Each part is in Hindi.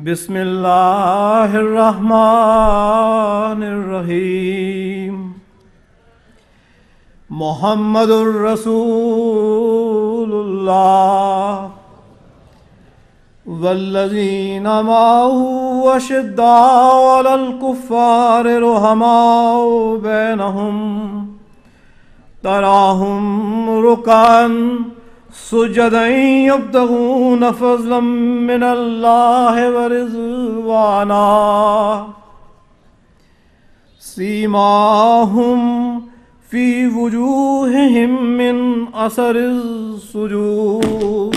बिस्मिल्लाहिर्रहमानिर्रहीम मोहम्मदुर रसूलुल्लाह والذين معه وشداء على الكفار رحماء بينهم تراهم ركعاً सुजदून फजलमिनल्लावाना सीमाहुम फी वजूहम मिन असर सुजूद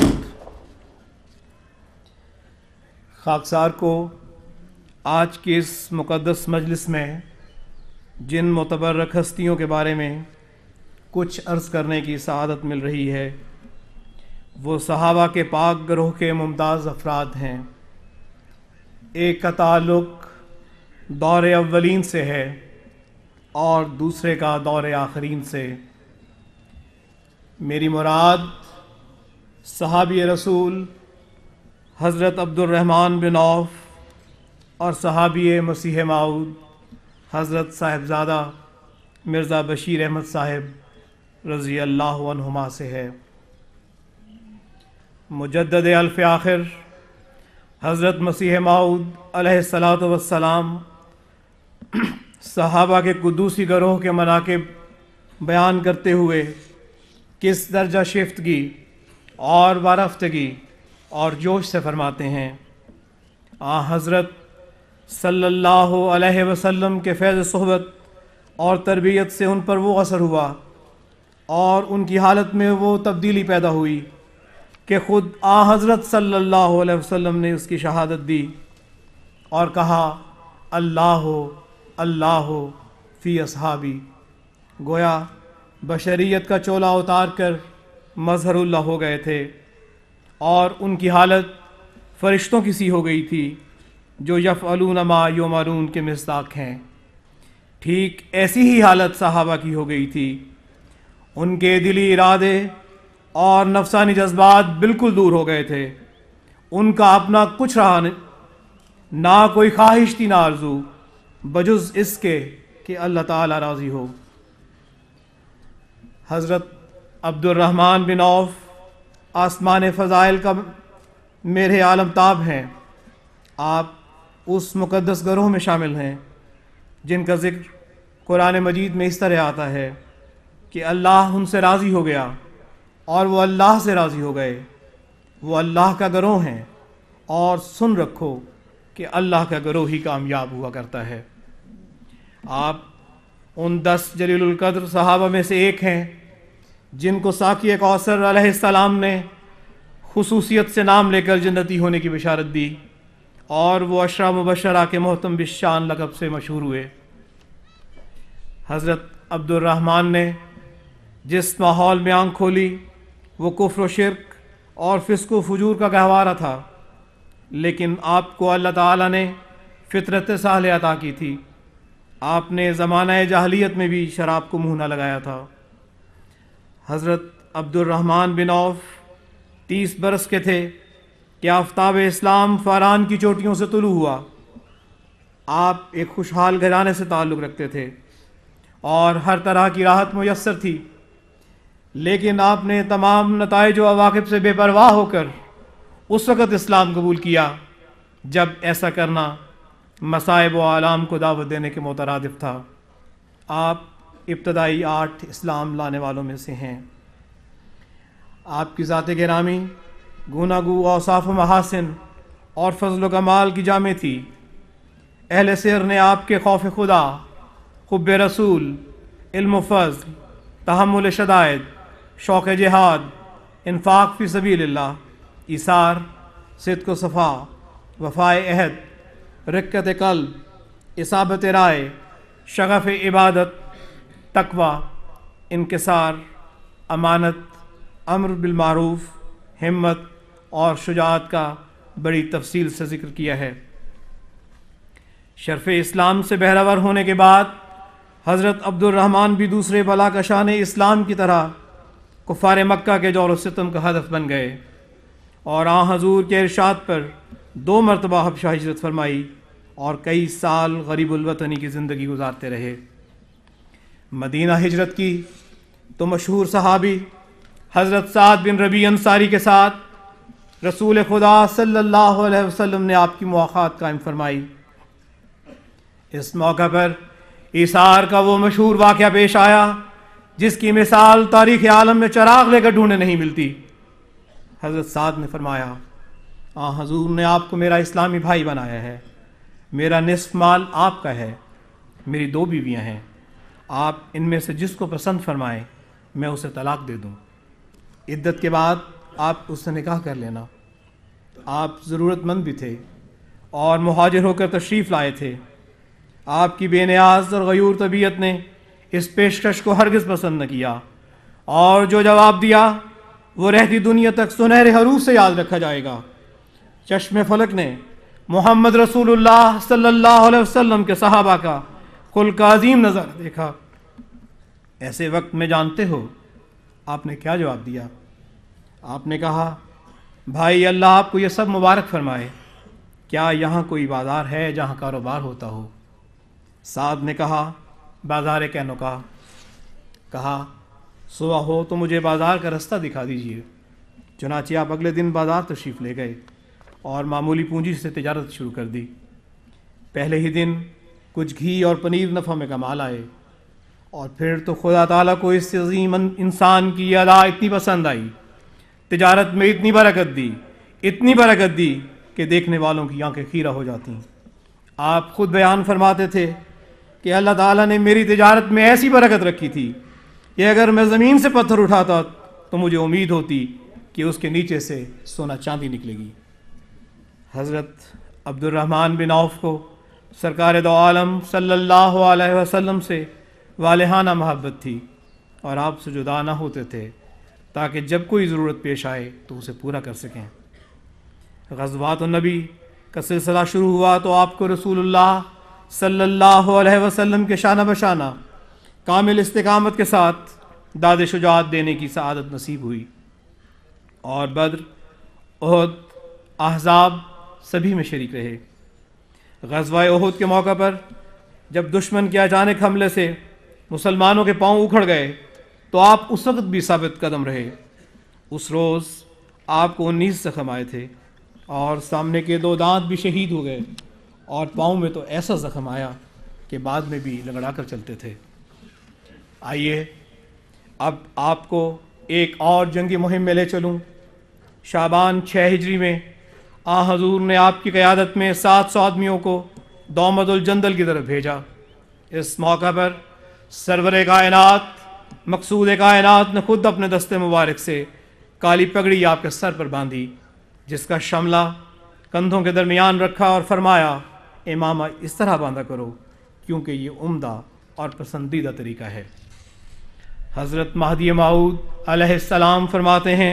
खाकसार को आज की इस मुक़दस मजलिस में जिन मतबर हस्तियों के बारे में कुछ अर्ज़ करने की सआदत मिल रही है वो सहाबा के पाक ग्रोह के मुमताज़ अफराद हैं एक का ताल्लुक दौर अवलिन से है और दूसरे का दौर आखरीन से मेरी मुराद सहाबी रसूल हज़रत अब्दुलरहमान बिन औफ और सहाबी मसीह माऊद हज़रत साहिबज़ादा मिर्ज़ा बशीर अहमद साहेब रज़ी अल्लाह से है मुजद अल्फ़ आखिर हज़रत मसीह माऊद सलाम सहाबा के कुदूसी गरोह के मनाकब बयान करते हुए किस दर्जा शिफ्तगी और वारफ्तगी और जोश से फरमाते हैं आ हज़रत सल्लल्लाहु अलैहि वसल्लम के फैज़ सहबत और तरबियत से उन पर वो असर हुआ और उनकी हालत में वो तब्दीली पैदा हुई कि ख़ुद आ हज़रत सल्लल्लाहु अलैहि वसल्लम ने उसकी शहादत दी और कहा अल्लाह हो अल्लाह हो फ़ी असहाबी गोया बशरीत का चोला उतार कर मजहरुल्ला हो गए थे और उनकी हालत फ़रिश्तों की सी हो गई थी जो यफ़ नमा मायूमारून के मस्ताक हैं ठीक ऐसी ही हालत साहबा की हो गई थी उनके दिली इरादे और नफसानी जज्बात बिल्कुल दूर हो गए थे उनका अपना कुछ रहा ना कोई ख्वाहिश थी ना आरजू बजुज इसके कि अल्लाह ताला राज़ी हो हज़रत अब्दुलरहमान बिन औफ आसमान फ़ज़ाइल का मेरे आलमताब हैं आप उस मुक़दस गरोह में शामिल हैं जिनका ज़िक्र कुरान मजीद में इस तरह आता है कि अल्लाह उनसे राज़ी हो गया और वो अल्लाह से राज़ी हो गए वो अल्लाह का गरोह हैं और सुन रखो कि अल्लाह का गरोह ही कामयाब हुआ करता है आप उन दस जलीलकद्र साहब में से एक हैं जिनको साकी कौसर सलाम ने खसूसियत से नाम लेकर जन्नती होने की बशारत दी और वो अशरा मुबशरा के मोहतम बिशान लकब से मशहूर हुए हज़रत अब्दुलरहमान ने जिस माहौल में आँख खोली वो कुफ्र शिरक और फिसको फजूर का गहवारा था लेकिन आपको अल्लाह ताला ने फितरत साहल अता की थी आपने ज़माना जहलीत में भी शराब को मुँह न लगाया था हज़रत अब्दुलरहमान बिन औफ तीस बरस के थे कि आफ्ताब इस्लाम फ़ारान की चोटियों से तुलू हुआ आप एक खुशहाल घराने से ताल्लुक़ रखते थे और हर तरह की राहत मैसर थी लेकिन आपने तमाम नतज वाकिफ़ से बेपरवाह होकर उस वक़्त इस्लाम कबूल किया जब ऐसा करना मसायब आलाम को दावत देने के मुतरद था आप इब्तदाई आठ इस्लाम लाने वालों में से हैं आपकी ज़ात गिरामी गुनागु साफ महासिन और फजल कमाल की जामे थी अहल सर ने आपके खौफ खुदा खुब रसूल इल्म फजल तहमुल शदायद शौक़ जहाद इनफाक फ़ी सबी इसार सिद को सफ़ा वफ़ाए अहद रिक्क़त कल इसाबत राय शगफ़ इबादत तकवा इनकसार अमानत अम्र बिलमारूफ़ हिम्मत और शुजात का बड़ी तफसील से ज़िक्र किया है शरफ़ इस्लाम से बहरावर होने के बाद हज़रत अब्दुलरहमान भी दूसरे बला बलाकशान इस्लाम की तरह कुफ़ार मक्का के जौर सितम का हदफ बन गए और आ हजूर के इरशाद पर दो मरतबा हबशा हजरत फरमाई और कई साल गरीबुलवतनी की ज़िंदगी गुजारते रहे मदीना हजरत की तो मशहूर सहाबी हज़रत साद बिन रबी अंसारी के साथ रसूल खुदा सल्लल्लाहु अलैहि वसल्लम ने आपकी मुआत कायम फरमाई इस मौका पर इसार का वो मशहूर वाक़ पेश आया जिसकी मिसाल तारीख आलम में चराग लेकर ढूंढने नहीं मिलती हजरत साद ने फरमाया आ हजूर ने आपको मेरा इस्लामी भाई बनाया है मेरा निसफ माल आपका है मेरी दो बीवियां हैं आप इनमें से जिसको पसंद फरमाएं मैं उसे तलाक दे दूं इद्दत के बाद आप उससे निकाह कर लेना आप ज़रूरतमंद भी थे और महाजिर होकर तशरीफ़ लाए थे आपकी बेनियाज और गयूर तबीयत ने इस पेशकश को हरगिज़ पसंद न किया और जो जवाब दिया वो रहती दुनिया तक सुनहरे हरूफ से याद रखा जाएगा चश्मे फलक ने मोहम्मद रसूलुल्लाह सल्लल्लाहु अलैहि वसल्लम के सहाबा का कुल का अजीम नज़र देखा ऐसे वक्त में जानते हो आपने क्या जवाब दिया आपने कहा भाई अल्लाह आपको ये सब मुबारक फरमाए क्या यहाँ कोई बाज़ार है जहाँ कारोबार होता हो साद ने कहा बाजार कहनो कहा कहा सुबह हो तो मुझे बाज़ार का रास्ता दिखा दीजिए चुनाचे आप अगले दिन बाज़ार तशरीफ़ ले गए और मामूली पूंजी से तजारत शुरू कर दी पहले ही दिन कुछ घी और पनीर नफ़ा में कमाल आए और फिर तो खुदा ताला को इस अजीम इंसान की अदा इतनी पसंद आई तजारत में इतनी बरकत दी इतनी बरकत दी कि देखने वालों की आंखें खीरा हो जाती आप खुद बयान फरमाते थे कि अल्लाह ताला ने मेरी तजारत में ऐसी बरकत रखी थी कि अगर मैं ज़मीन से पत्थर उठाता तो मुझे उम्मीद होती कि उसके नीचे से सोना चांदी निकलेगी हज़रत अब्दुलरहमान बिन औफ को सरकार दो आलम सल्लल्लाहु अलैहि वसल्लम से वालहाना मोहब्बत थी और आपसे जुदा ना होते थे ताकि जब कोई ज़रूरत पेश आए तो उसे पूरा कर सकें गजबात नबी का सिलसिला शुरू हुआ तो आपको रसूलुल्लाह सल्लल्लाहु अलैहि वसल्लम के शाना बशाना कामिल इस्तकामत के साथ दाद शुजात देने की सआदत नसीब हुई और बद्र ओहद अहजाब सभी में शरीक रहे गजवा ओहद के मौका पर जब दुश्मन के अचानक हमले से मुसलमानों के पाँव उखड़ गए तो आप उस वक्त भी साबित कदम रहे उस रोज़ आपको उन्नीस जख्म आए थे और सामने के दो दांत भी शहीद हो गए और पाँव में तो ऐसा ज़ख्म आया कि बाद में भी लंगड़ा कर चलते थे आइए अब आपको एक और जंगी मुहिम में ले चलूँ शाबान छः हिजरी में आ हजूर ने आपकी क़्यादत में सात सौ आदमियों को जंदल की तरफ भेजा इस मौका पर सरवर कायनत मकसूद कायनत ने खुद अपने दस्ते मुबारक से काली पगड़ी आपके सर पर बांधी जिसका शमला कंधों के दरमियान रखा और फरमाया इमामा इस तरह बांधा करो क्योंकि ये उम्दा और पसंदीदा तरीका है हज़रत महदी माऊद सलाम फरमाते हैं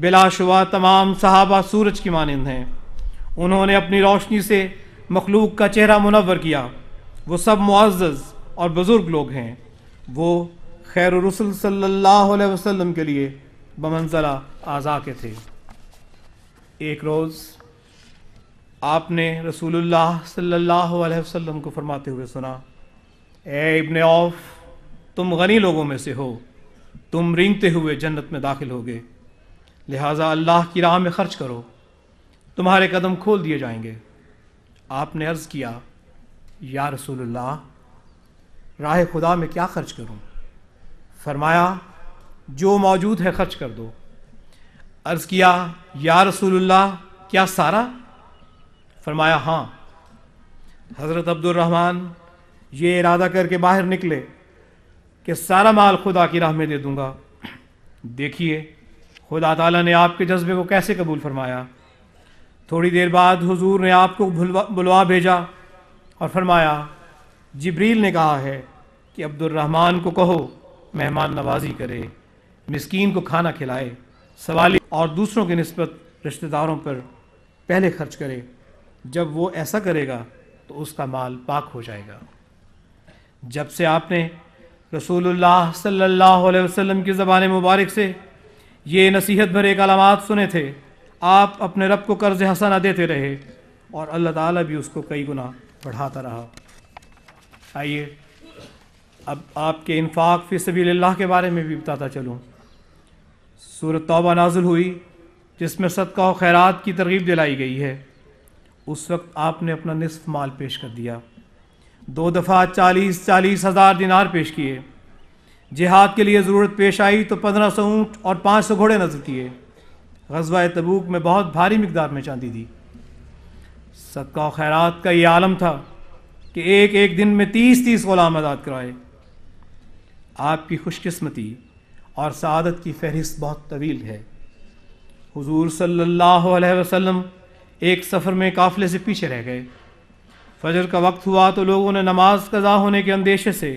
बिलाशुबा तमाम सहाबा सूरज की मानंद हैं उन्होंने अपनी रोशनी से मखलूक का चेहरा मुनवर किया वो सब मुआज़ और बुज़ुर्ग लोग हैं वो खैर रसल सल्लल्लाहु अलैहि वसल्लम के लिए बमंजला आज़ा के थे एक रोज़ आपने रसूलुल्लाह सल्लल्लाहु अलैहि वसल्लम को फरमाते हुए सुना ए इब्ने औफ तुम गनी लोगों में से हो तुम रिंगते हुए जन्नत में दाखिल होगे लिहाजा अल्लाह की राह में खर्च करो तुम्हारे कदम खोल दिए जाएंगे आपने अर्ज़ किया या रसूलुल्लाह राह खुदा में क्या खर्च करूं? फरमाया जो मौजूद है खर्च कर दो अर्ज़ किया या रसूलुल्लाह क्या सारा फरमाया हाँ हज़रत अब्दुलरहमान ये इरादा करके बाहर निकले कि सारा माल खुदा की राह में दे दूंगा देखिए खुदा ताला ने आपके जज्बे को कैसे कबूल फरमाया थोड़ी देर बाद हुजूर ने आपको बुलवा भेजा और फरमाया जिब्रील ने कहा है कि अब्दुलरहमान को कहो मेहमान नवाजी करे मिसकीन को खाना खिलाए सवाली और दूसरों के नस्बत रिश्तेदारों पर पहले खर्च करे जब वो ऐसा करेगा तो उसका माल पाक हो जाएगा जब से आपने रसूलुल्लाह सल्लल्लाहु अलैहि वसल्लम की ज़बान मुबारक से ये नसीहत भरे कलामात सुने थे आप अपने रब को कर्ज हसाना देते रहे और अल्लाह ताला भी उसको कई गुना बढ़ाता रहा आइए अब आपके इन्फाक फ़ी सबीलिल्लाह के बारे में भी बताता चलूँ सूरत तौबा नाजुल हुई जिसमें सदका खैरात की तरगीब दिलाई गई है उस वक्त आपने अपना निसफ माल पेश कर दिया दो दफ़ा चालीस चालीस हज़ार दिनार पेश किए जिहाद के लिए ज़रूरत पेश आई तो पंद्रह सौ ऊँट और पाँच सौ घोड़े नजर किए गजवा तबूक में बहुत भारी मकदार में चांदी दी सदका खैरात का ये आलम था कि एक एक दिन में तीस तीस गुलाम आज़ाद कराए आपकी खुशकस्मती और सदत की फहरिस्त बहुत तवील है हुजूर सल्लल्लाहु अलैहि वसल्लम एक सफ़र में काफ़िले से पीछे रह गए फजर का वक्त हुआ तो लोगों ने नमाज कज़ा होने के अंदेशे से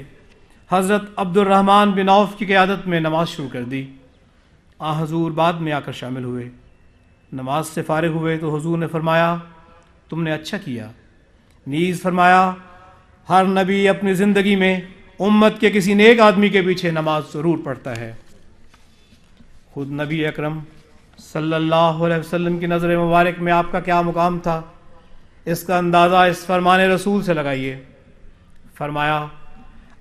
हज़रत अब्दुलरहमान बिन औफ की क़्यादत में नमाज शुरू कर दी आ हजूर बाद में आकर शामिल हुए नमाज से फ़ारिग हुए तो हजूर ने फरमाया तुमने अच्छा किया नीज़ फरमाया हर नबी अपनी ज़िंदगी में उम्मत के किसी नेक आदमी के पीछे नमाज ज़रूर पढ़ता है खुद नबी अकरम सल्लल्लाहु अलैहि वसल्लम की नज़र मुबारक में आपका क्या मुकाम था इसका अंदाज़ा इस फरमान रसूल से लगाइए फरमाया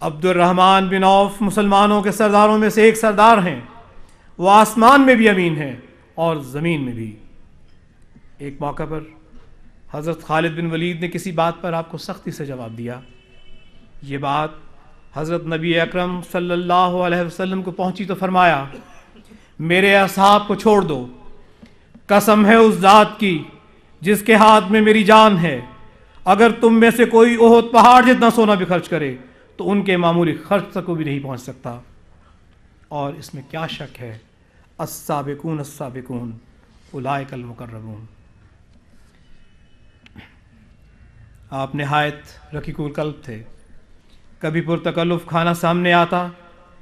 अब्दुलरहमान बिन औफ मुसलमानों के सरदारों में से एक सरदार हैं वो आसमान में भी अमीन हैं और ज़मीन में भी एक मौका पर हज़रत खालिद बिन वलीद ने किसी बात पर आपको सख्ती से जवाब दिया ये बात हज़रत नबी अकरम सल्लल्लाहु अलैहि वसल्लम को पहुंची तो फरमाया मेरे असहाब को छोड़ दो कसम है उस जात की जिसके हाथ में मेरी जान है अगर तुम में से कोई ओहत पहाड़ जितना सोना भी खर्च करे तो उनके मामूली खर्च तक भी नहीं पहुंच सकता और इसमें क्या शक है असाबिकून अस्साबिकून उलायकल मुकर्रबून आप नहायत रकीकुल कल्प थे कभी पुरतकल्लुफ़ खाना सामने आता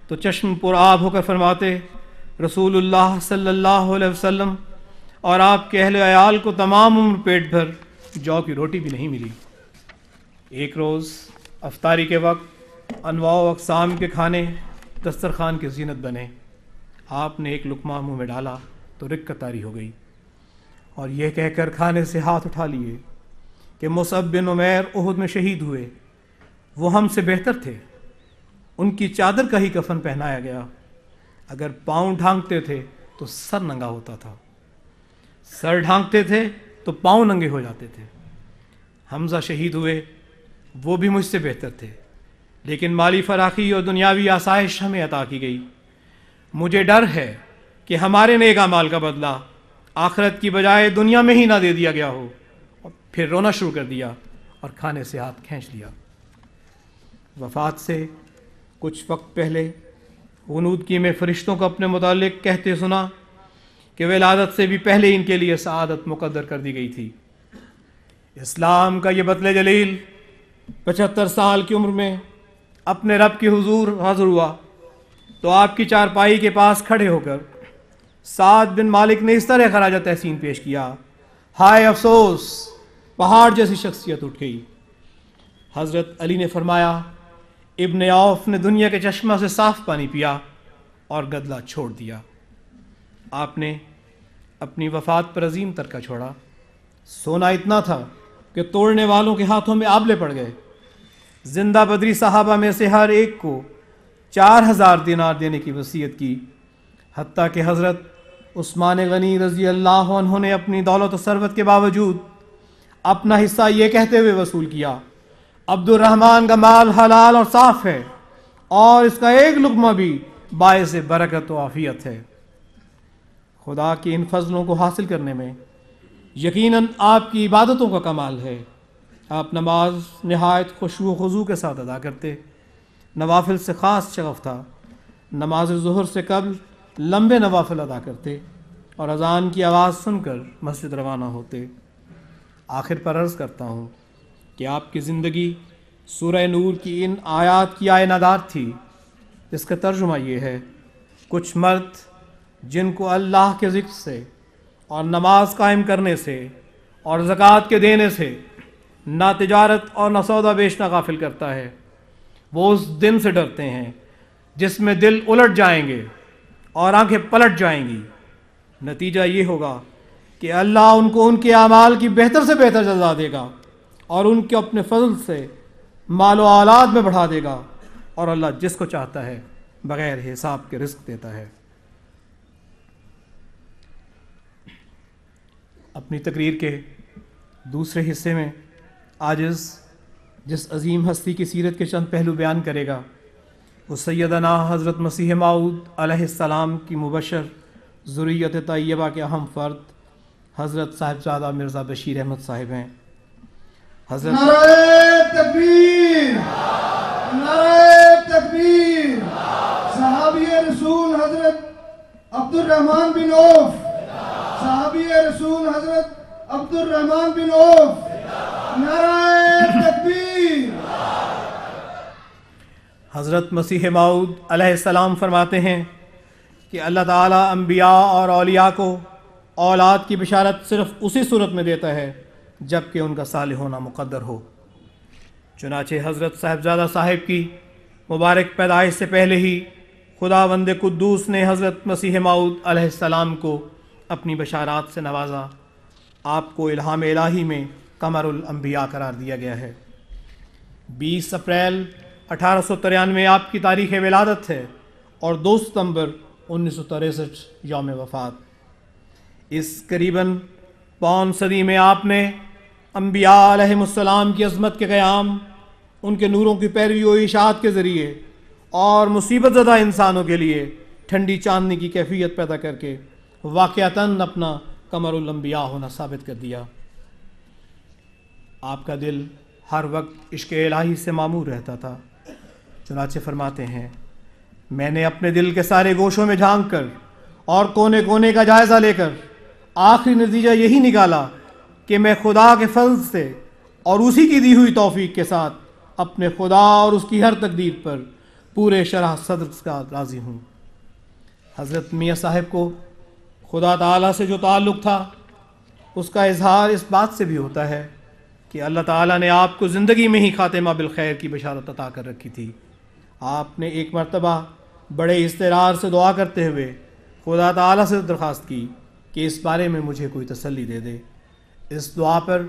तो चश्म पुर आब होकर फरमाते रसूलुल्लाह सल्लल्लाहु अलैहि वसल्लम और आपके अहल आयाल को तमाम उम्र पेट भर जौ की रोटी भी नहीं मिली एक रोज़ अफ्तारी के वक्त अनवा अकसाम के खाने दस्तरखान की जीनत बने आपने एक लुकमा मुंह में डाला तो रिक कतारी हो गई और यह कहकर खाने से हाथ उठा लिए कि मुसब बिन उमैर उहद में शहीद हुए वो हमसे बेहतर थे उनकी चादर का ही कफन पहनाया गया अगर पाँव ढांकते थे तो सर नंगा होता था सर ढांकते थे तो पाँव नंगे हो जाते थे हमजा शहीद हुए वो भी मुझसे बेहतर थे लेकिन माली फराखी और दुनियावी आसाइश हमें अता की गई मुझे डर है कि हमारे नेगा माल का बदला आखरत की बजाय दुनिया में ही ना दे दिया गया हो और फिर रोना शुरू कर दिया और खाने से हाथ खींच लिया वफात से कुछ वक्त पहले गनूद की मैं फ़रिश्तों को अपने मतलब कहते सुना कि विलादत से भी पहले इनके लिए सदत मुकदर कर दी गई थी इस्लाम का ये बतले जलील पचहत्तर साल की उम्र में अपने रब की हुजूर हाजिर हुआ तो आपकी चारपाई के पास खड़े होकर सात बिन मालिक ने इस तरह खराज तहसीन पेश किया हाय अफसोस पहाड़ जैसी शख्सियत उठ गई हज़रत अली ने फरमाया इबन आफ ने दुनिया के चश्मा से साफ पानी पिया और गदला छोड़ दिया आपने अपनी वफात पर अजीम तरका छोड़ा सोना इतना था कि तोड़ने वालों के हाथों में आबले पड़ गए जिंदा बदरी साहबा में से हर एक को चार हज़ार दिनार देने की वसीयत की हती कि हज़रत उस्मान गनी रजी अल्लाह ने अपनी दौलत और सरवत के बावजूद अपना हिस्सा ये कहते हुए वसूल किया अब्दुलरहमान का माल हलाल और साफ है और इसका एक लुकमा भी बायस बरकत आफियत है खुदा के इन फजलों को हासिल करने में यकीनन आपकी इबादतों का कमाल है आप नमाज नहायत खुशबू खजू के साथ अदा करते नवाफिल से ख़ास शगफ था नमाज जहर से कबल लंबे नवाफिल अदा करते और अजान की आवाज़ सुनकर मस्जिद रवाना होते आखिर पर अर्ज़ करता हूँ कि आपकी ज़िंदगी सूर्य नूर की इन आयात की आय नदार थी इसका तर्जुमा ये है कुछ मर्द जिनको अल्लाह के जिक्र से और नमाज कायम करने से और ज़क़़त के देने से ना तजारत और ना सौदा बेचना गाफिल करता है वो उस दिन से डरते हैं जिसमें दिल उलट जाएंगे और आंखें पलट जाएंगी नतीजा ये होगा कि अल्लाह उनको उनके अमाल की बेहतर से बेहतर जजा देगा और उनके अपने फजल से मालो आलाद में बढ़ा देगा और अल्लाह जिसको चाहता है बग़ैर हिसाब के रिस्क देता है अपनी तकरीर के दूसरे हिस्से में आज इस जिस अजीम हस्ती की सीरत के चंद पहलू बयान करेगा वो सैदना हज़रत मसीह माऊद अलैहिस्सलाम की मुबशर ज़रूरत तय्यबा के अहम फ़र्द हज़रत साहिबजादा मिर्ज़ा बशीर अहमद साहिब हैं नारे तकबीर नारे अब्दुलरहमान बिन औफ सहाबी रसूल हजरत अब्दुलरहमान बिन औफ नारे तकबीर हज़रत मसीह माऊद सलाम फरमाते हैं कि अल्लाह ताला अम्बिया और अलिया को औलाद की बिशारत सिर्फ़ उसी सूरत में देता है जबकि उनका साल होना मुकदर हो चुनाचे हज़रत साहबजादा साहिब की मुबारक पैदाइश से पहले ही खुदा वंद कुद्दूस ने हज़रत मसीह माऊद सलाम को अपनी बशारात से नवाजा आपको इल्हाम इलाही में कमरुल करार दिया गया है बीस अप्रैल अठारह सौ तिरानवे आपकी तारीख विलादत है और दो सितम्बर उन्नीस सौ तिरसठ योम वफ़ात इस करीब पौन सदी में आपने अम्बियालाम की अजमत के क़्याम उनके नूरों की पैरवी और इशात के ज़रिए और मुसीबत ज़दा इंसानों के लिए ठंडी चांदनी की कैफियत पैदा करके वाक़ता अपना कमरम्बिया होना साबित कर दिया आपका दिल हर वक्त इश्क इलाही से मामूर रहता था चुनाचे फरमाते हैं मैंने अपने दिल के सारे गोशों में झांक कर और कोने कोने का जायज़ा लेकर आखिरी नतीजा यही निकाला कि मैं खुदा के फल से और उसी की दी हुई तोफ़ी के साथ अपने खुदा और उसकी हर तकदीर पर पूरे शराह सदर का राज़ी हूँ हज़रत मियाँ साहब को खुदा ताला से जो ताल्लुक़ था उसका इजहार इस बात से भी होता है कि अल्लाह ताला ने आपको ज़िंदगी में ही ख़ातिमा बिलखैर की बशारत अता कर रखी थी आपने एक मरतबा बड़े इसतरार से दुआ करते हुए खुदा ताला से दरख्वास्त की कि इस बारे में मुझे कोई तसल्ली दे दे इस दुआ पर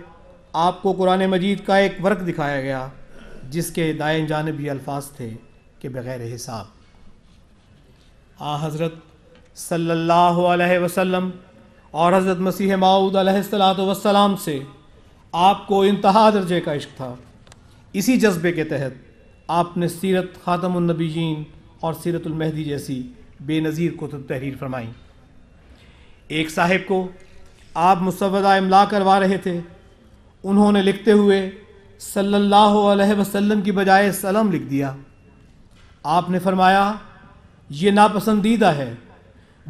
आपको कुरान मजीद का एक वर्क दिखाया गया जिसके दाए जानब ये अल्फाज थे कि बग़ैर हिसाब आ हज़रत सल्लल्लाहु अलैहि वसल्लम और हज़रत मसीह माऊद वसलाम से आपको इंतहा दर्जे का इश्क था इसी जज्बे के तहत आपने सीरत ख़ातमनबीन और सीरतुलमहदी जैसी बेनज़ीर कुतुब तहरीर फरमाई एक साहब को आप मुसवदा इमला करवा रहे थे उन्होंने लिखते हुए सल्लल्लाहु अलैहि वसल्लम की बजाय सलम लिख दिया आपने फरमाया ये नापसंदीदा है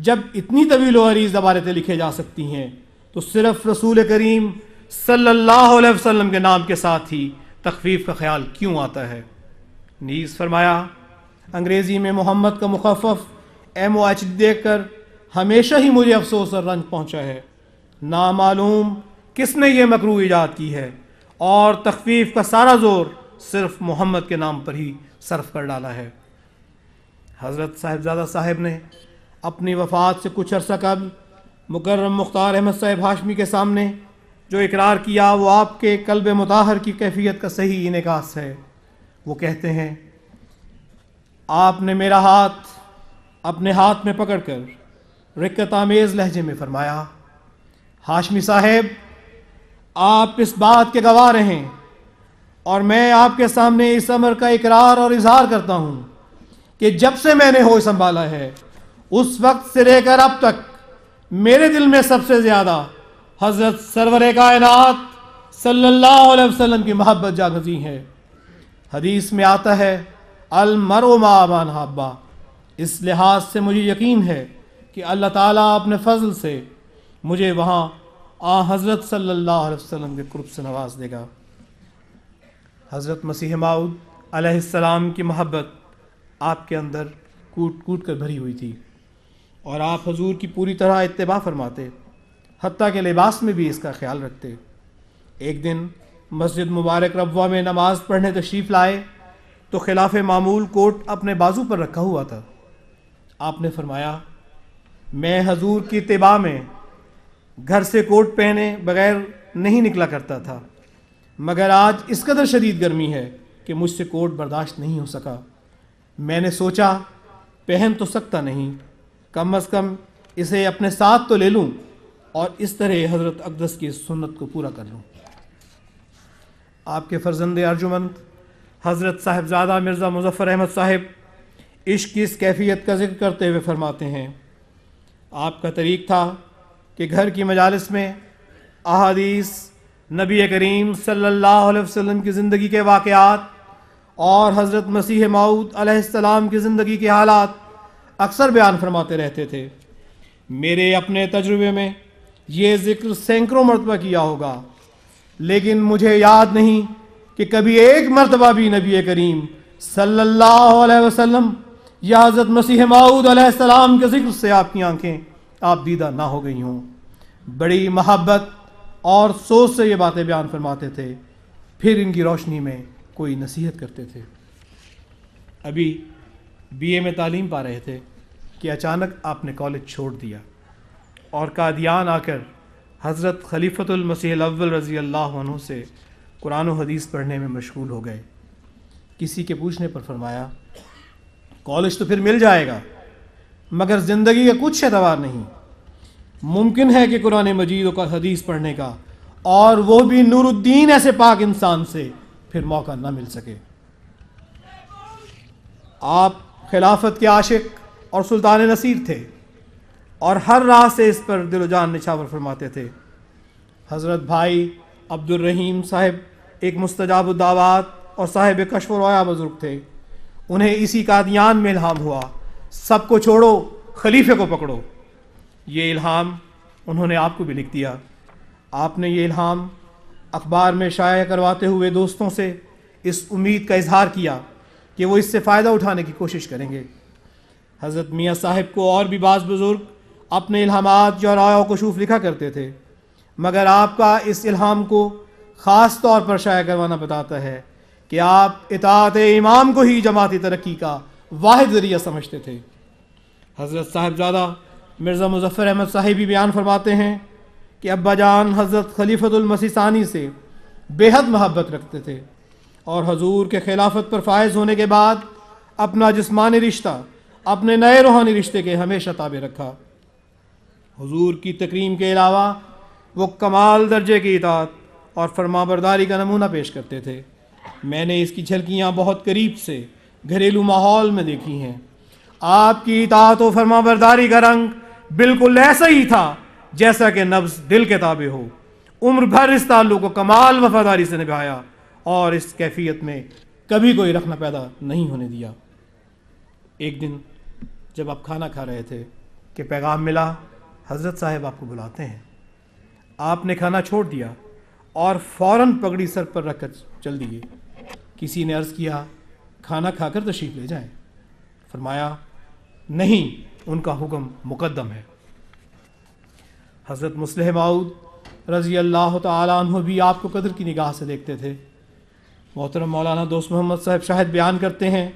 जब इतनी तवील वरीज अबारतें लिखे जा सकती हैं तो सिर्फ रसूल करीम सल्लल्लाहु अलैहि वसल्लम के नाम के साथ ही तखफीफ का ख्याल क्यों आता है नीज़ फरमाया अंग्रेज़ी में मोहम्मद का मुखफ़ एम ओ एच कर हमेशा ही मुझे अफसोस और रंज पहुँचा है नामालूम किसने ये मकरू ईजाद की है और तखफीफ का सारा ज़ोर सिर्फ मोहम्मद के नाम पर ही सर्फ कर डाला है हज़रत साहिबजादा साहब ने अपनी वफ़ात से कुछ अरसा कब मुकर्रम मुख्तार अहमद साहब हाशमी के सामने जो इकरार किया वो आपके कल्ब मुताहर की कैफियत का सही इनकास है वो कहते हैं आपने मेरा हाथ अपने हाथ में पकड़ कर रिक्कत आमेज लहजे में फरमाया हाशमी साहेब आप इस बात के गवाह रहें और मैं आपके सामने इस अमर का इकरार और इजहार करता हूं कि जब से मैंने होश संभाला है उस वक्त से लेकर अब तक मेरे दिल में सबसे ज़्यादा हज़रत सरवर कायनात सल्लल्लाहु अलैहि वसल्लम की मोहब्बत जागती है हदीस में आता है अलमर माबान हब्बा इस लिहाज से मुझे यकीन है कि अल्लाह ताला अपने फजल से मुझे वहाँ आ हज़रत सल्लल्लाहु अलैहि वसल्लम के ग्रुप से नवाज देगा हज़रत मसीह माउद अलैहिस्सलाम की मोहब्बत आपके अंदर कूट कूट कर भरी हुई थी और आप हजूर की पूरी तरह इतबा फरमाते हती के लिबास में भी इसका ख्याल रखते एक दिन मस्जिद मुबारक रबवा में नमाज पढ़ने तशरीफ़ लाए तो खिलाफ मामूल कोट अपने बाजू पर रखा हुआ था आपने फरमाया मैं हजूर की तिबा में घर से कोट पहने बगैर नहीं निकला करता था मगर आज इस कदर शदीद गर्मी है कि मुझसे कोट बर्दाश्त नहीं हो सका मैंने सोचा पहन तो सकता नहीं कम अज़ कम इसे अपने साथ तो ले लूँ और इस तरह हज़रत अकदस की सुन्नत को पूरा कर लूँ आपके फर्जंद अर्जुमंद हज़रत साहबजादा मिर्ज़ा मुजफ़र अहमद साहब इश्क की इस कैफियत का जिक्र करते हुए फरमाते हैं आपका तरीक था कि घर की मजालस में अदीस नबी करीम सल्लल्लाहु अलैहि वसल्लम की ज़िंदगी के वाक़ात और हज़रत मसीह माऊद अलैहिस्सलाम की ज़िंदगी के हालात अक्सर बयान फरमाते रहते थे मेरे अपने तजुर्बे में ये ज़िक्र सैकड़ों मरतबा किया होगा लेकिन मुझे याद नहीं कि कभी एक मरतबा भी नबी करीम सल्लल्लाहु अलैहि वसल्लम या हज़रत मसीह माऊद आसमाम के जिक्र से आपकी आंखें आप दीदा ना हो गई हों बड़ी महब्बत और सोच से ये बातें बयान फरमाते थे फिर इनकी रोशनी में कोई नसीहत करते थे अभी बीए में तालीम पा रहे थे कि अचानक आपने कॉलेज छोड़ दिया और कादियान आकर हज़रत मसीह अव्वल रज़ी अल्लाह से कुरान हदीस पढ़ने में मशगूल हो गए किसी के पूछने पर फरमाया कॉलेज तो फिर मिल जाएगा मगर ज़िंदगी का कुछ एतवार नहीं मुमकिन है कि कुरान मजीद का हदीस पढ़ने का और वो भी नूरुद्दीन ऐसे पाक इंसान से फिर मौका ना मिल सके आप खिलाफत के आशिक और सुल्तान नसीर थे और हर राह से इस पर दिलोजान निछावर फरमाते थे हज़रत भाई अब्दुलरहीम साहब एक मुस्तजाब दावात और कशफ कशवर बुज़ुर्ग थे उन्हें इसी कादियान में इल्हाम हुआ सबको छोड़ो खलीफे को पकड़ो ये इल्हाम उन्होंने आपको भी लिख दिया आपने ये इल्हाम अखबार में शाया करवाते हुए दोस्तों से इस उम्मीद का इजहार किया कि वो इससे फ़ायदा उठाने की कोशिश करेंगे हज़रत मियाँ साहब को और भी बाज़ बुज़ुर्ग अपने इल्हामात जौराया कशूफ़ लिखा करते थे मगर आपका इस इल्हाम को ख़ास तौर पर शाया करवाना बताता है कि आप इतात इमाम को ही जमाती तरक्की का वाद ज़रिया समझते थे हज़रत साहिबजादा मिर्ज़ा मुजफ़र अहमद साहिब भी बयान फरमाते हैं कि अब्बा जान हज़रत खलीफतुलमसी सानी से बेहद महब्बत रखते थे और हजूर के खिलाफत पर फायज़ होने के बाद अपना जिसमानी रिश्ता अपने नए रूहानी रिश्ते के हमेशा ताबे रखा हजूर की तकरीम के अलावा वो कमाल दर्जे की इतात और फरमाबरदारी का नमूना पेश करते थे मैंने इसकी झलकियाँ बहुत करीब से घरेलू माहौल में देखी हैं आपकी इतात व फरमाबरदारी का रंग बिल्कुल ऐसा ही था जैसा कि नब्ज दिल के ताबे हो उम्र भर इस ताल्लुक को कमाल वफादारी से निभाया और इस कैफियत में कभी कोई रखना पैदा नहीं होने दिया एक दिन जब आप खाना खा रहे थे कि पैगाम मिला हज़रत साहब आपको बुलाते हैं आपने खाना छोड़ दिया और फौरन पगड़ी सर पर रखकर चल दिए किसी ने अर्ज़ किया खाना खाकर तशरीफ़ ले जाएं फरमाया नहीं उनका हुक्म मुकदम है हज़रत मुसलह माऊद रज़ी अल्लाह तु भी आपको कदर की निगाह से देखते थे मोहतरम मौलाना दोस्त मोहम्मद साहब शाहिद बयान करते हैं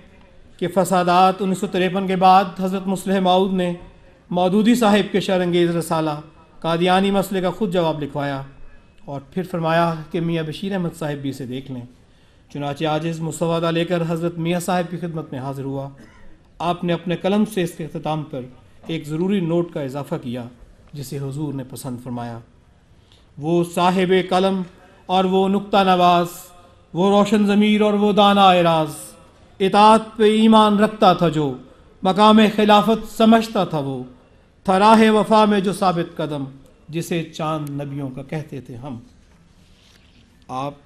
कि फसादात उन्नीस सौ तिरपन के बाद हज़रत मुसलह माऊद ने मौदूदी साहिब के शरंगेज़ रसाला कादियानी मसले का खुद जवाब लिखवाया और फिर फरमाया कि मियाँ बशीर अहमद साहिब भी इसे देख लें चुनाचे आजिज़ इस मुसवादा लेकर हज़रत मियाँ साहब की खिदमत में हाजिर हुआ आपने अपने कलम से इसके अख्ताम पर एक ज़रूरी नोट का इजाफ़ा किया जिसे हजूर ने पसंद फरमाया वो साहेब कलम और वो नुकता नवाज वो रोशन ज़मीर और वो दाना एराज इतात पे ईमान रखता था जो मकाम खिलाफत समझता था वो थराह वफा में जो साबित कदम जिसे चांद नबियों का कहते थे हम आप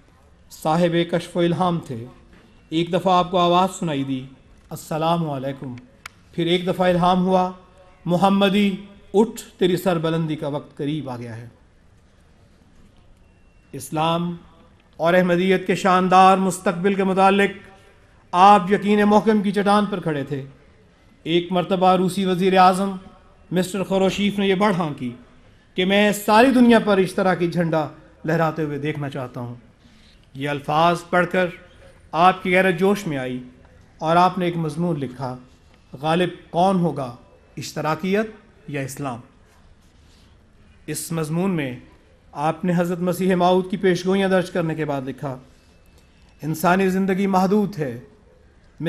साहिब कशफ इल्हाम थे एक दफ़ा आपको आवाज़ सुनाई दी असलकुम फिर एक दफ़ा इल्हाम हुआ मोहम्मदी उठ तेरी सरबलंदी का वक्त करीब आ गया है इस्लाम और अहमदियत के शानदार मुस्तबिल के मतलब आप यकीन महकम की चटान पर खड़े थे एक मरतबा रूसी वज़ी अजम मिस्टर खरोशीफ ने यह बढ़ हाँ की कि मैं सारी दुनिया पर इस तरह की झंडा लहराते हुए देखना चाहता हूँ ये अल्फाज पढ़कर आपकी गैरत जोश में आई और आपने एक मजमून लिखा गालिब कौन होगा इश्तराकियत या इस्लाम इस मजमून में आपने हज़रत मसीह माऊद की पेशगोइयाँ दर्ज करने के बाद लिखा इंसानी ज़िंदगी महदूद है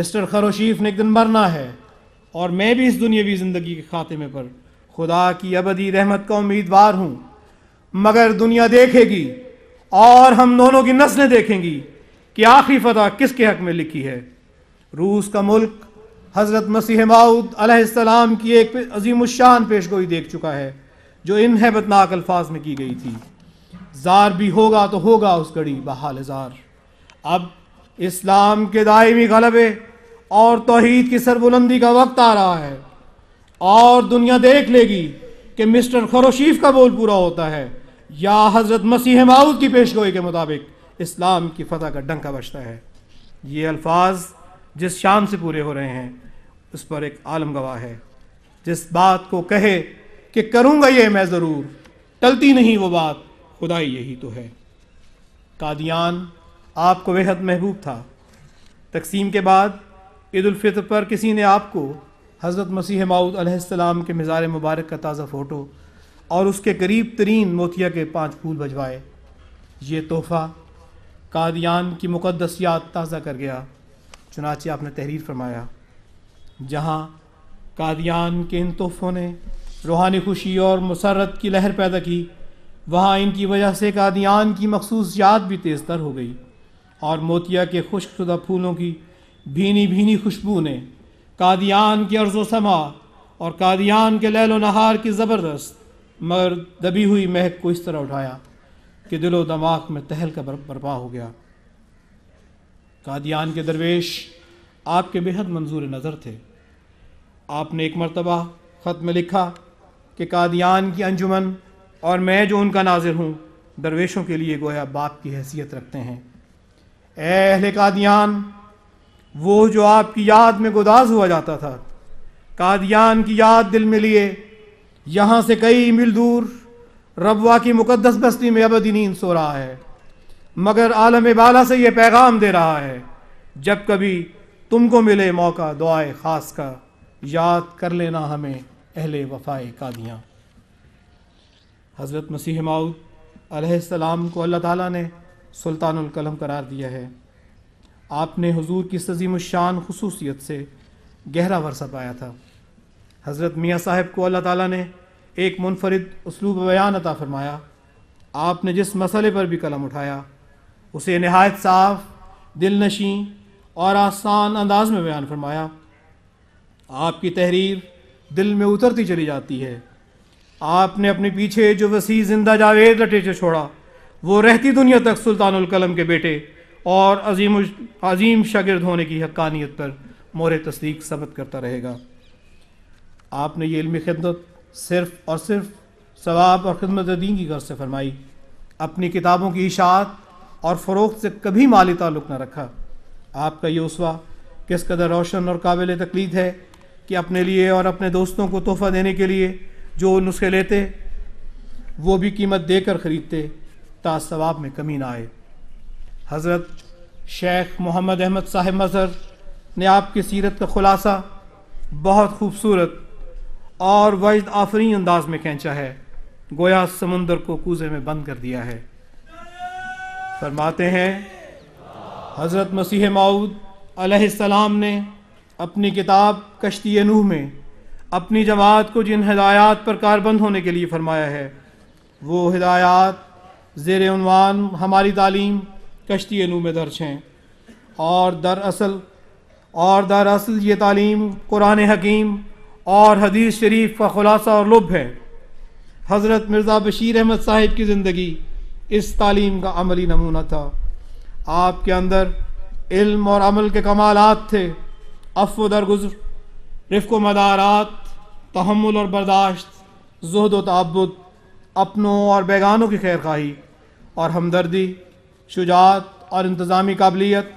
मिस्टर खरोशीफ ने एक दिन मरना है और मैं भी इस दुनियावी ज़िंदगी के खात्मे पर खुदा की अबदी रहमत का उम्मीदवार हूँ मगर दुनिया देखेगी और हम दोनों की नस्लें देखेंगी कि आखिरी फतह किसके हक में लिखी है रूस का मुल्क हज़रत मसीह माऊद अलैहिस्सलाम की एक अजीम शान पेश गोई देख चुका है जो इन हैबतनाक अल्फाज में की गई थी जार भी होगा तो होगा उस घड़ी बहाल जार अब इस्लाम के दायमी गलबे और तोहद की सरबुलंदी का वक्त आ रहा है और दुनिया देख लेगी कि मिस्टर खरोशीफ का बोल पूरा होता है या हज़रत मसीह माउद की पेश गोई के मुताबिक इस्लाम की फतह का डंका बचता है ये अल्फाज जिस शान से पूरे हो रहे हैं उस पर एक आलम गवाह है जिस बात को कहे कि करूँगा ये मैं ज़रूर टलती नहीं वो बात खुदाई यही तो है कादियान आपको बेहद महबूब था तकसीम के बाद ईदालफ़ितर पर किसी ने आपको हज़रत मसीह माऊद के मज़ार मुबारक का ताज़ा फ़ोटो और उसके करीब तरीन मोतिया के पांच फूल भजवाए ये तोहफ़ा कादियान की मुकदस याद ताज़ा कर गया चुनाचे आपने तहरीर फरमाया जहाँ कादियान के इन तोहफ़ों ने रूहानी खुशी और मसरत की लहर पैदा की वहाँ इनकी वजह से कादियान की मखसूस याद भी तेज़ तर हो गई और मोतिया के खुशकशुदा फूलों की भीनी भीनी खुशबू ने कादियान के अर्ज़ो समा और कादियान के लैलो नहार की ज़बरदस्त मगर दबी हुई महक को इस तरह उठाया कि दिलो दमाग में तहल का बर्पा हो गया कादियान के दरवेश आपके बेहद मंजूर नज़र थे आपने एक मरतबा ख़त में लिखा कि कादियान की अंजुमन और मैं जो उनका नाजिर हूँ दरवेशों के लिए गोया बाप की हैसियत रखते हैं अहल कादियान वो जो आपकी याद में गुदाज हुआ जाता था कादियान की याद दिल में लिए यहाँ से कई मील दूर रबा की मुकदस बस्ती में अबदीन सो रहा है मगर आलम बाला से यह पैगाम दे रहा है जब कभी तुमको मिले मौका दुआए ख़ास का याद कर लेना हमें अहले वफ़ाए कादियाँ हज़रत मसीह माउद अलैहिस्सलाम को अल्लाह ताला ने सुल्तानुल कलम करार दिया है आपने हुजूर की सजीम शान खसूसियत से गहरा वर्षा पाया था हज़रत मियाँ साहब को अल्लाह ताला ने एक मुनफरद उसलूब बयान अता फ़रमाया आपने जिस मसले पर भी कलम उठाया उसे नहायत साफ दिल नशी और आसान अंदाज में बयान फरमाया आपकी तहरीर दिल में उतरती चली जाती है आपने अपने पीछे जो वसी जिंदा जावेद लटेचर छोड़ा वो रहती दुनिया तक सुल्तानकलम के बेटे और अजीम अजीम शागिर्द होने की हक्कानियत पर मोर तस्दीक सबत करता रहेगा आपने ये इल्मी खिदमत सिर्फ और सिर्फ सवाब और खिदमत दीन की गर्ज से फरमाई अपनी किताबों की इशात और फ़रोख्त से कभी माली ताल्लुक़ न रखा आपका ये उसवा किस कदर रोशन और काबिल तकलीद है कि अपने लिए और अपने दोस्तों को तोहफ़ा देने के लिए जो नुस्खे लेते वो भी कीमत देकर ख़रीदते तासवाब में कमी ना आए हज़रत शेख मोहम्मद अहमद साहिब मज़र ने आपकी सीरत का ख़ुलासा बहुत खूबसूरत और वजद आफरी अंदाज में खेचा है गोया समंदर को कूजे में बंद कर दिया है फरमाते हैं हज़रत मसीह माऊद अलैहिस्सलाम ने अपनी किताब कश्ती नूह में अपनी जमात को जिन हदायत पर कारबंद होने के लिए फरमाया है वो हदायत ज़ेरवान हमारी तालीम कश्ती नू में दर्ज हैं और दरअसल और दरअसल ये तालीम कुरान हकीम और हदीस शरीफ का ख़ुलासा और लुभ है हज़रत मिर्ज़ा बशीर अहमद साहिब की ज़िंदगी इस तालीम का अमली नमूना था आपके अंदर इल्म और अमल के कमालत थे अफ़ दरगुजर रफ़ मदारात तहमुल और बर्दाश्त जहद व तबुद अपनों और बेगानों की खैर खाही और हमदर्दी शुजात और इंतज़ामी काबिलियत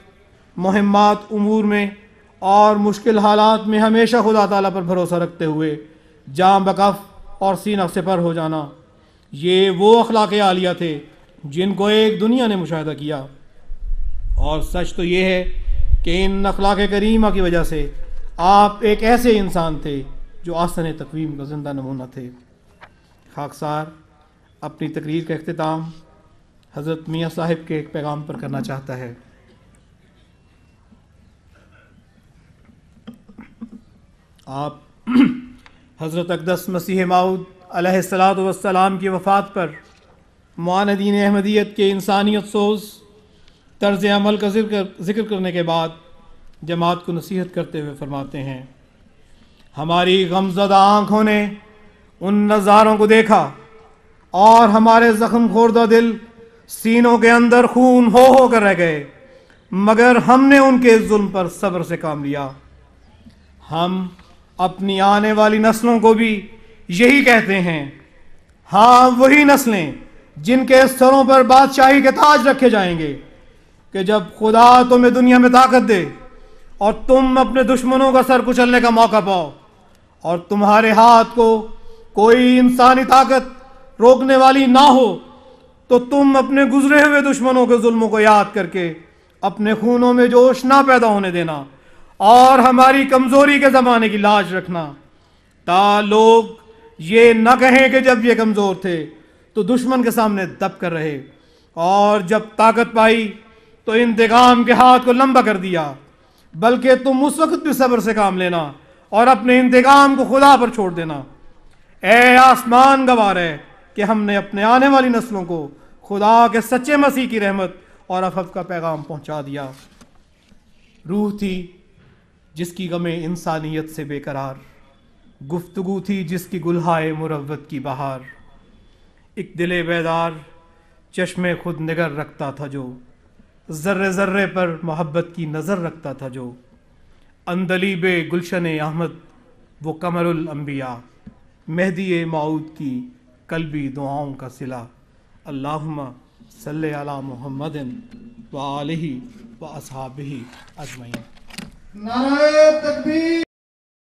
मुहम्मत अमूर में और मुश्किल हालात में हमेशा खुदा ताला पर भरोसा रखते हुए जाम बकफ और सीना पर हो जाना ये वो अखलाक आलिया थे जिनको एक दुनिया ने मुशाह किया और सच तो ये है कि इन अखलाक करीमा की वजह से आप एक ऐसे इंसान थे जो आसन तकवीम का जिंदा नमूना थे खाकसार अपनी तकरीर का अख्ताम हज़रत मियाँ साहिब के एक पैगाम पर करना चाहता है आप हज़रत अकदस मसीह माऊद सलाम की वफ़ात पर मानदीन अहमदियत के इंसानियत सोज तर्ज अमल का जिक्र जिक्र करने के बाद जमात को नसीहत करते हुए फरमाते हैं हमारी गमजदा आँखों ने उन नज़ारों को देखा और हमारे ज़ख्म खोरदा दिल सीनों के अंदर खून हो हो कर रह गए मगर हमने उनके जुल्म पर सब्र से काम लिया हम अपनी आने वाली नस्लों को भी यही कहते हैं हाँ वही नस्लें जिनके स्तरों पर बादशाही के ताज रखे जाएंगे कि जब खुदा तुम्हें दुनिया में ताकत दे और तुम अपने दुश्मनों का सर कुचलने का मौका पाओ और तुम्हारे हाथ को कोई इंसानी ताकत रोकने वाली ना हो तो तुम अपने गुजरे हुए दुश्मनों के जुल्मों को याद करके अपने खूनों में जोश ना पैदा होने देना और हमारी कमजोरी के जमाने की लाज रखना ता लोग ये न कहें कि जब ये कमज़ोर थे तो दुश्मन के सामने दब कर रहे और जब ताकत पाई तो इंतकाम के हाथ को लंबा कर दिया बल्कि तुम उस वक्त भी सब्र से काम लेना और अपने इंतकाम को खुदा पर छोड़ देना ए आसमान गवार है कि हमने अपने आने वाली नस्लों को खुदा के सच्चे मसीह की रहमत और अफफ का पैगाम पहुंचा दिया रूह थी जिसकी गमे इंसानियत से बेकरार गुफ्तगु थी जिसकी गुल्हाए मुरवत की बहार एक दिले बेदार चश्मे खुद निगर रखता था जो ज़र्रे ज़र्रे पर मोहब्बत की नज़र रखता था जो अंदलीब गुलशन अहमद वो कमरुल अम्बिया मेहदी माऊद की कलबी दुआओं का सिला अल्लाहुम्मा सल अला मोहम्मद व आलही व असहाबही अजमैन नारायण तकबीर